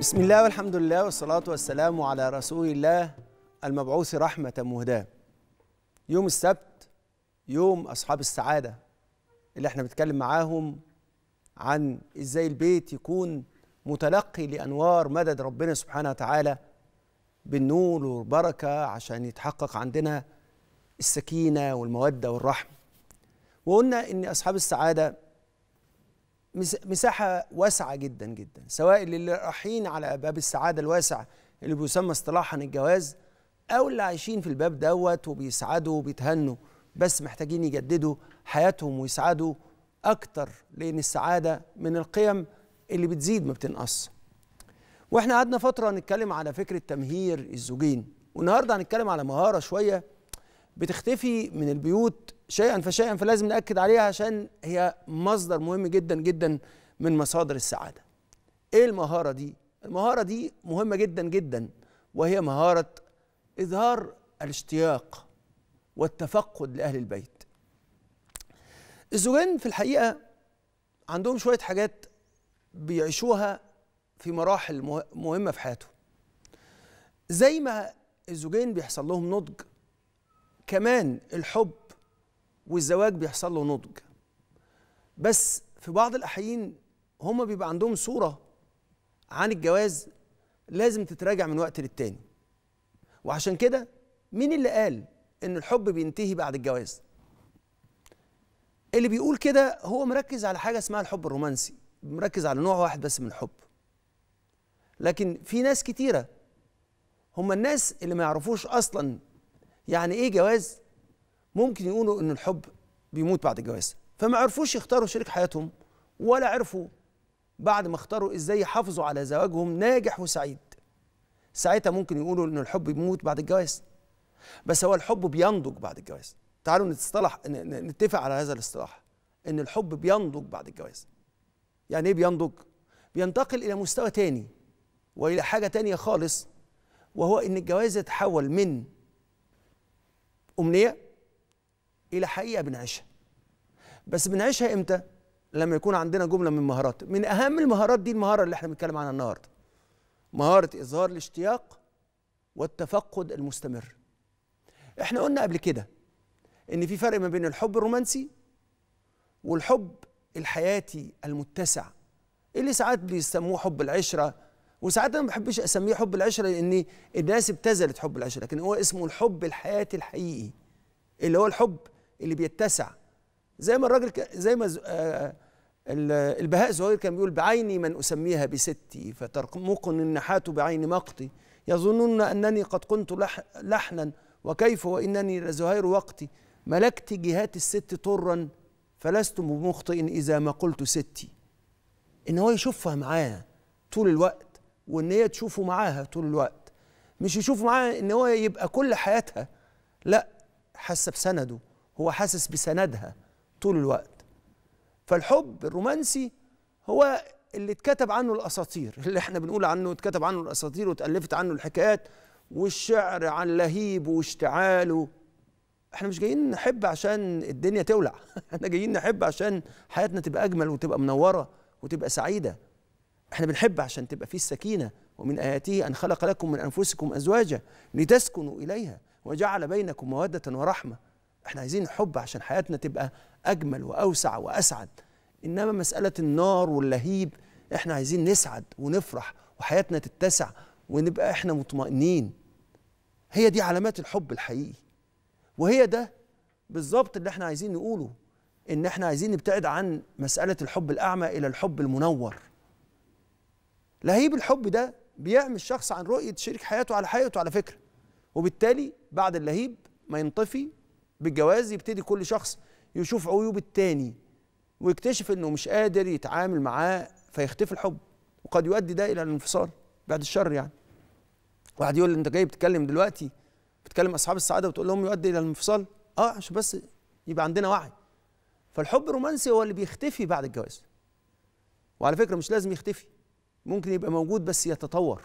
بسم الله والحمد لله والصلاة والسلام على رسول الله المبعوث رحمة مهداة يوم السبت يوم أصحاب السعادة اللي احنا بنتكلم معاهم عن ازاي البيت يكون متلقي لأنوار مدد ربنا سبحانه وتعالى بالنور والبركة عشان يتحقق عندنا السكينة والمودة والرحمة وقلنا إن أصحاب السعادة مساحة واسعة جدا جدا سواء للي رايحين على باب السعادة الواسع اللي بيسمى اصطلاحا الجواز أو اللي عايشين في الباب دوت وبيسعدوا وبيتهنوا بس محتاجين يجددوا حياتهم ويسعدوا أكتر لأن السعادة من القيم اللي بتزيد ما بتنقص واحنا قعدنا فترة نتكلم على فكرة تمهير الزوجين والنهاردة هنتكلم على مهارة شوية بتختفي من البيوت شيئا فشيئا فلازم ناكد عليها عشان هي مصدر مهم جدا جدا من مصادر السعاده ايه المهاره دي المهاره دي مهمه جدا جدا وهي مهاره اظهار الاشتياق والتفقد لاهل البيت الزوجين في الحقيقه عندهم شويه حاجات بيعيشوها في مراحل مهمه في حياتهم زي ما الزوجين بيحصل لهم نضج كمان الحب والزواج بيحصل له نضج بس في بعض الاحيان هما بيبقى عندهم صوره عن الجواز لازم تتراجع من وقت للتاني وعشان كده مين اللي قال ان الحب بينتهي بعد الجواز اللي بيقول كده هو مركز على حاجه اسمها الحب الرومانسي مركز على نوع واحد بس من الحب لكن في ناس كتيره هما الناس اللي ما يعرفوش اصلا يعني ايه جواز ممكن يقولوا ان الحب بيموت بعد الجواز فما عرفوش يختاروا شريك حياتهم ولا عرفوا بعد ما اختاروا ازاي يحافظوا على زواجهم ناجح وسعيد ساعتها ممكن يقولوا ان الحب بيموت بعد الجواز بس هو الحب بينضج بعد الجواز تعالوا نتصطلح نتفق على هذا الاصطلاح ان الحب بينضج بعد الجواز يعني ايه بينضج بينتقل الى مستوى تاني والى حاجه تانيه خالص وهو ان الجواز يتحول من امنيه الى حقيقه بنعيشها بس بنعيشها امتى لما يكون عندنا جمله من مهارات من اهم المهارات دي المهاره اللي احنا بنتكلم عنها النهارده مهاره اظهار الاشتياق والتفقد المستمر احنا قلنا قبل كده ان في فرق ما بين الحب الرومانسي والحب الحياتي المتسع اللي ساعات بيسموه حب العشره وساعات انا ما بحبش اسميه حب العشره لان الناس ابتذلت حب العشره لكن هو اسمه الحب الحياتي الحقيقي اللي هو الحب اللي بيتسع زي ما الراجل ك... زي ما ز... آه, آه، البهاء الزهير كان بيقول بعيني من أسميها بستي فترمقني النحات بعين مقتي يظنون أنني قد كنت لح... لحنا وكيف وإنني لزهير وقتي ملكت جهات الست طرا فلست بمخطئ إذا ما قلت ستي إن هو يشوفها معاه طول الوقت وإن هي تشوفه معاها طول الوقت مش يشوف معاها إن هو يبقى كل حياتها لا حاسة بسنده هو حاسس بسندها طول الوقت فالحب الرومانسي هو اللي اتكتب عنه الاساطير اللي احنا بنقول عنه اتكتب عنه الاساطير واتالفت عنه الحكايات والشعر عن لهيب واشتعاله احنا مش جايين نحب عشان الدنيا تولع احنا جايين نحب عشان حياتنا تبقى اجمل وتبقى منوره وتبقى سعيده احنا بنحب عشان تبقى فيه السكينه ومن اياته ان خلق لكم من انفسكم ازواجا لتسكنوا اليها وجعل بينكم موده ورحمه احنا عايزين حب عشان حياتنا تبقى اجمل واوسع واسعد انما مساله النار واللهيب احنا عايزين نسعد ونفرح وحياتنا تتسع ونبقى احنا مطمئنين هي دي علامات الحب الحقيقي وهي ده بالظبط اللي احنا عايزين نقوله ان احنا عايزين نبتعد عن مساله الحب الاعمى الى الحب المنور لهيب الحب ده بيعمي الشخص عن رؤيه شريك حياته على حقيقته على فكره وبالتالي بعد اللهيب ما ينطفي بالجواز يبتدي كل شخص يشوف عيوب التاني ويكتشف انه مش قادر يتعامل معاه فيختفي الحب وقد يؤدي ده الى الانفصال بعد الشر يعني واحد يقول انت جاي بتتكلم دلوقتي بتكلم اصحاب السعاده وتقول لهم يؤدي الى الانفصال اه عشان بس يبقى عندنا وعي فالحب الرومانسي هو اللي بيختفي بعد الجواز وعلى فكره مش لازم يختفي ممكن يبقى موجود بس يتطور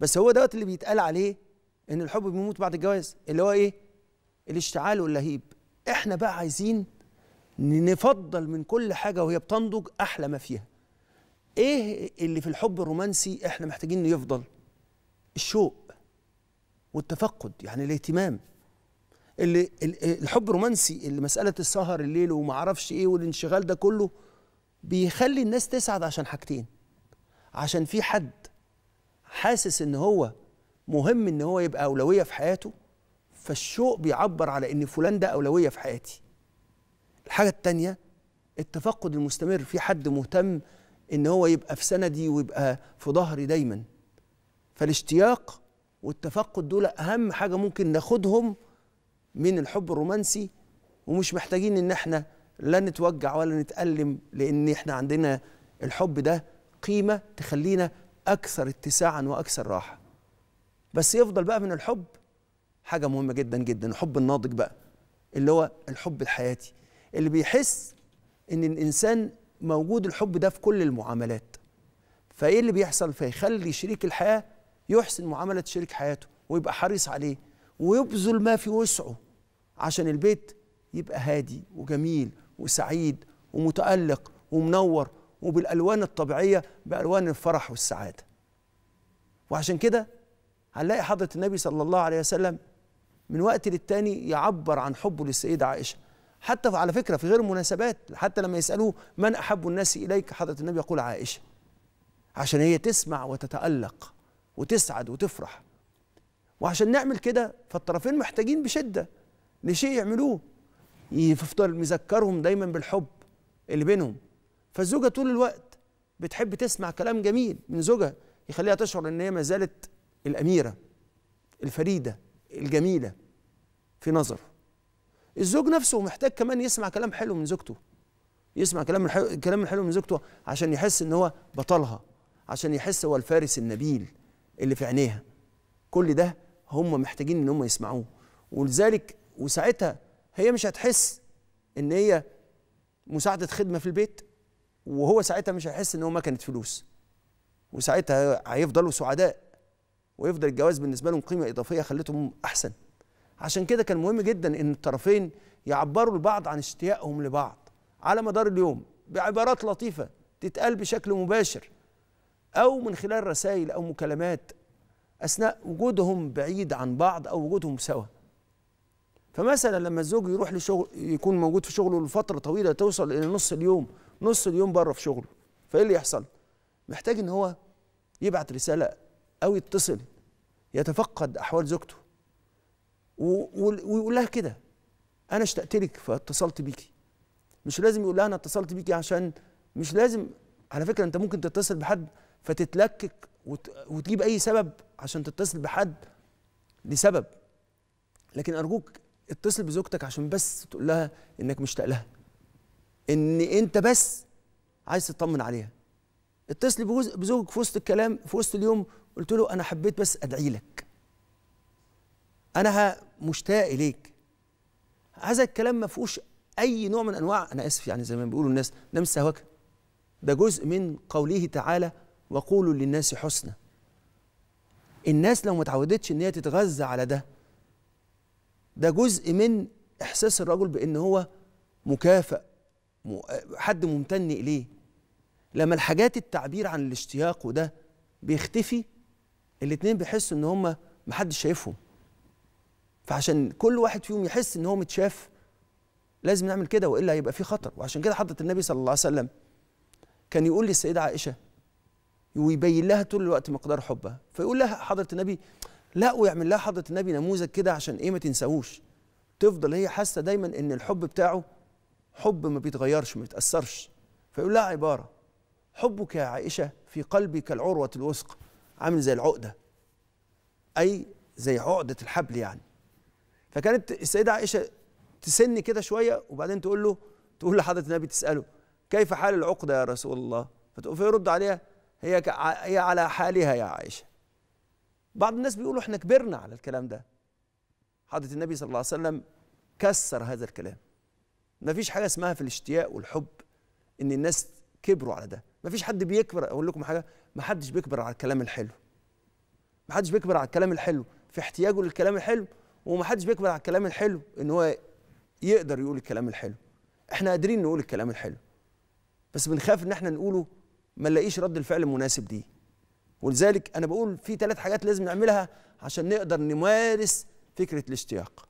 بس هو دوت اللي بيتقال عليه ان الحب بيموت بعد الجواز اللي هو ايه الاشتعال واللهيب احنا بقى عايزين نفضل من كل حاجة وهي بتنضج أحلى ما فيها ايه اللي في الحب الرومانسي احنا محتاجين يفضل الشوق والتفقد يعني الاهتمام اللي الحب الرومانسي اللي مساله السهر الليل وما اعرفش ايه والانشغال ده كله بيخلي الناس تسعد عشان حاجتين عشان في حد حاسس ان هو مهم ان هو يبقى اولويه في حياته فالشوق بيعبر على ان فلان ده اولويه في حياتي الحاجه الثانيه التفقد المستمر في حد مهتم ان هو يبقى في سندي ويبقى في ظهري دايما فالاشتياق والتفقد دول اهم حاجه ممكن ناخدهم من الحب الرومانسي ومش محتاجين ان احنا لا نتوجع ولا نتألم لان احنا عندنا الحب ده قيمه تخلينا اكثر اتساعا واكثر راحه بس يفضل بقى من الحب حاجه مهمه جدا جدا الحب الناضج بقى اللي هو الحب الحياتي اللي بيحس ان الانسان موجود الحب ده في كل المعاملات فايه اللي بيحصل فيخلي شريك الحياه يحسن معامله شريك حياته ويبقى حريص عليه ويبذل ما في وسعه عشان البيت يبقى هادي وجميل وسعيد ومتالق ومنور وبالالوان الطبيعيه بالوان الفرح والسعاده وعشان كده هنلاقي حضره النبي صلى الله عليه وسلم من وقت للتاني يعبر عن حبه للسيدة عائشة حتى على فكرة في غير مناسبات حتى لما يسألوه من أحب الناس إليك حضرة النبي يقول عائشة عشان هي تسمع وتتألق وتسعد وتفرح وعشان نعمل كده فالطرفين محتاجين بشدة لشيء يعملوه يفضل مذكرهم دايما بالحب اللي بينهم فالزوجة طول الوقت بتحب تسمع كلام جميل من زوجها يخليها تشعر ان هي ما زالت الأميرة الفريدة الجميله في نظره الزوج نفسه محتاج كمان يسمع كلام حلو من زوجته يسمع كلام الحلو كلام الحلو من زوجته عشان يحس ان هو بطلها عشان يحس هو الفارس النبيل اللي في عينيها كل ده هم محتاجين ان هم يسمعوه ولذلك وساعتها هي مش هتحس ان هي مساعده خدمه في البيت وهو ساعتها مش هيحس ان هو ما كانت فلوس وساعتها هيفضلوا سعداء ويفضل الجواز بالنسبه لهم قيمه اضافيه خلتهم احسن عشان كده كان مهم جدا ان الطرفين يعبروا لبعض عن اشتياقهم لبعض على مدار اليوم بعبارات لطيفه تتقال بشكل مباشر او من خلال رسائل او مكالمات اثناء وجودهم بعيد عن بعض او وجودهم سوا فمثلا لما الزوج يروح لشغل يكون موجود في شغله لفتره طويله توصل الى نص اليوم نص اليوم بره في شغله فايه اللي يحصل محتاج ان هو يبعت رساله او يتصل يتفقد احوال زوجته ويقول لها كده انا اشتقت لك فاتصلت بيكي مش لازم يقول لها انا اتصلت بيكي عشان مش لازم على فكره انت ممكن تتصل بحد فتتلكك وتجيب اي سبب عشان تتصل بحد لسبب لكن ارجوك اتصل بزوجتك عشان بس تقول لها انك مشتاق لها ان انت بس عايز تطمن عليها اتصل بزوجك في وسط الكلام في وسط اليوم قلت له انا حبيت بس ادعي لك انا مشتاق اليك هذا الكلام ما فيهوش اي نوع من انواع انا اسف يعني زي ما بيقولوا الناس ده مش سهوكه ده جزء من قوله تعالى وقولوا للناس حسنا الناس لو ما اتعودتش ان هي تتغذى على ده ده جزء من احساس الرجل بان هو مكافئ حد ممتن اليه لما الحاجات التعبير عن الاشتياق وده بيختفي الاتنين بيحسوا ان هم محدش شايفهم فعشان كل واحد فيهم يحس ان هو متشاف لازم نعمل كده والا هيبقى في خطر وعشان كده حضرة النبي صلى الله عليه وسلم كان يقول للسيدة عائشة ويبين لها طول الوقت مقدار حبها فيقول لها حضرة النبي لا ويعمل لها حضرة النبي نموذج كده عشان ايه ما تنساهوش تفضل هي حاسة دايما ان الحب بتاعه حب ما بيتغيرش ما بيتأثرش فيقول لها عبارة حبك يا عائشة في قلبي كالعروة الوثق عامل زي العقدة أي زي عقدة الحبل يعني فكانت السيدة عائشة تسن كده شوية وبعدين تقول له تقول لحضرة النبي تسأله كيف حال العقدة يا رسول الله فتقول فيرد عليها هي هي على حالها يا عائشة بعض الناس بيقولوا احنا كبرنا على الكلام ده حضرة النبي صلى الله عليه وسلم كسر هذا الكلام ما فيش حاجة اسمها في الاشتياق والحب ان الناس كبروا على ده مفيش حد بيكبر اقول لكم حاجه محدش بيكبر على الكلام الحلو محدش بيكبر على الكلام الحلو في احتياجه للكلام الحلو ومحدش بيكبر على الكلام الحلو ان هو يقدر يقول الكلام الحلو احنا قادرين نقول الكلام الحلو بس بنخاف ان احنا نقوله ما نلاقيش رد الفعل المناسب دي ولذلك انا بقول في ثلاث حاجات لازم نعملها عشان نقدر نمارس فكره الاشتياق